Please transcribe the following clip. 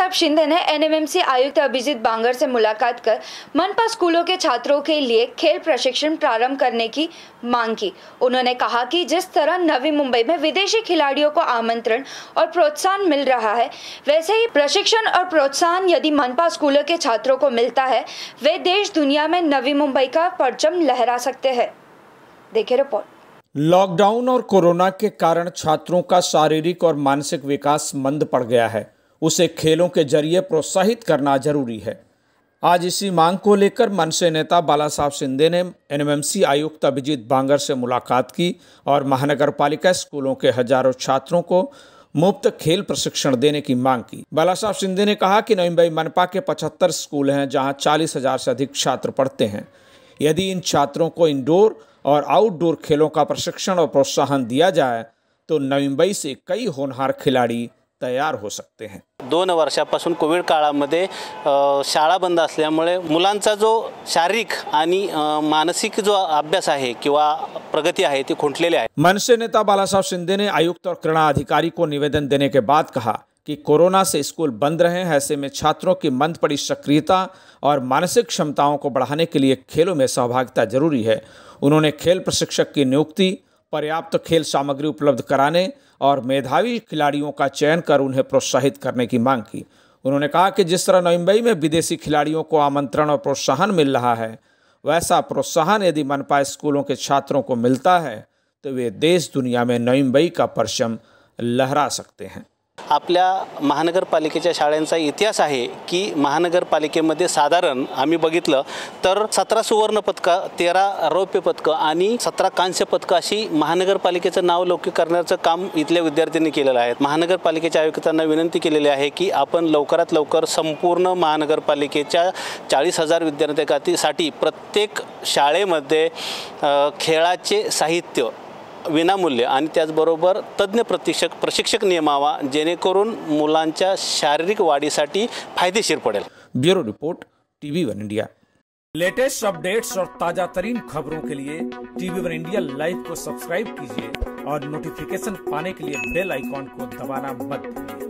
साहब शिंदे ने एनएमएमसी आयुक्त अभिजीत बांगर से मुलाकात कर मनपा स्कूलों के छात्रों के लिए खेल प्रशिक्षण प्रारंभ करने की मांग की उन्होंने कहा कि जिस तरह नवी मुंबई में विदेशी खिलाड़ियों को आमंत्रण और प्रोत्साहन मिल रहा है वैसे ही प्रशिक्षण और प्रोत्साहन यदि मनपा स्कूलों के छात्रों को मिलता है वे देश दुनिया में नवी मुंबई का परचम लहरा सकते हैं देखे रिपोर्ट लॉकडाउन और कोरोना के कारण छात्रों का शारीरिक और मानसिक विकास मंद पड़ गया है उसे खेलों के जरिए प्रोत्साहित करना जरूरी है आज इसी मांग को लेकर मनसे नेता बाला साहब सिंधे ने एनएमएमसी आयुक्त अभिजीत बांगर से मुलाकात की और महानगर पालिका स्कूलों के हजारों छात्रों को मुफ्त खेल प्रशिक्षण देने की मांग की बाला साहब सिंधे ने कहा कि नवीनबाई मनपा के 75 स्कूल हैं जहां 40,000 से अधिक छात्र पढ़ते हैं यदि इन छात्रों को इंडोर और आउटडोर खेलों का प्रशिक्षण और प्रोत्साहन दिया जाए तो नवीनबाई से कई होनहार खिलाड़ी तैयार हो सकते हैं दोन वर्षापासन कोविड काला शाला बंद आया मुला जो शारीरिक मानसिक जो अभ्यास है कि प्रगति है ती खुंटले है मनसे नेता बाला साहब शिंदे ने आयुक्त और कृणा अधिकारी को निवेदन देने के बाद कहा कि कोरोना से स्कूल बंद रहे हैं ऐसे में छात्रों की मंद पड़ी सक्रियता और मानसिक क्षमताओं को बढ़ाने के लिए खेलों में सहभागिता जरूरी है उन्होंने खेल प्रशिक्षक की नियुक्ति पर्याप्त खेल सामग्री उपलब्ध कराने और मेधावी खिलाड़ियों का चयन कर उन्हें प्रोत्साहित करने की मांग की उन्होंने कहा कि जिस तरह नवम्बई में विदेशी खिलाड़ियों को आमंत्रण और प्रोत्साहन मिल रहा है वैसा प्रोत्साहन यदि मनपा स्कूलों के छात्रों को मिलता है तो वे देश दुनिया में नवम्बई का परचम लहरा सकते हैं आपल्या महानगरपालिकेच्या शाळांचा इतिहास आहे की महानगरपालिकेमध्ये साधारण आम्ही बघितलं तर सतरा सुवर्ण तेरा रौप्य पदकं आणि सतरा कांस्य पदकं अशी महानगरपालिकेचं नाव लौकिक करण्याचं काम इथल्या विद्यार्थ्यांनी केलेलं आहे महानगरपालिकेच्या आयुक्तांना विनंती केलेली आहे की आपण लवकरात लवकर संपूर्ण महानगरपालिकेच्या चाळीस हजार विद्यार्थ्यासाठी प्रत्येक शाळेमध्ये खेळाचे साहित्य विनामूल्य आणि तज्ज्ञ प्रशिक्षक प्रशिक्षक नियमावा जेणेकरून मुलांच्या शारीरिक वाढीसाठी फायदेशीर पड़े bureau report TV one India latest updates और ताजा तरीन खबरों के लिए टीवी वन इंडिया लाइव को सब्सक्राइब कीजिए और नोटिफिकेशन पाने के लिए बेल आइकॉन को दबाना मत भूलिए